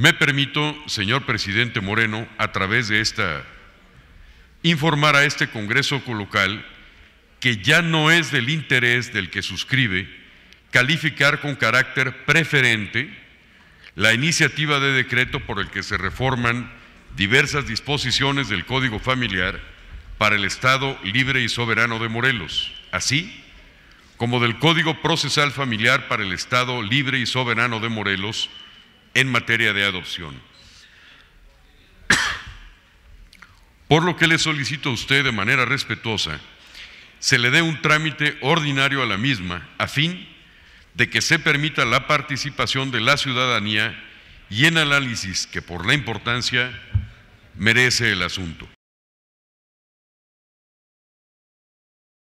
Me permito, señor presidente Moreno, a través de esta, informar a este Congreso Colocal que ya no es del interés del que suscribe calificar con carácter preferente la iniciativa de decreto por el que se reforman diversas disposiciones del Código Familiar para el Estado Libre y Soberano de Morelos, así como del Código Procesal Familiar para el Estado Libre y Soberano de Morelos, en materia de adopción. Por lo que le solicito a usted de manera respetuosa, se le dé un trámite ordinario a la misma a fin de que se permita la participación de la ciudadanía y en análisis que por la importancia merece el asunto.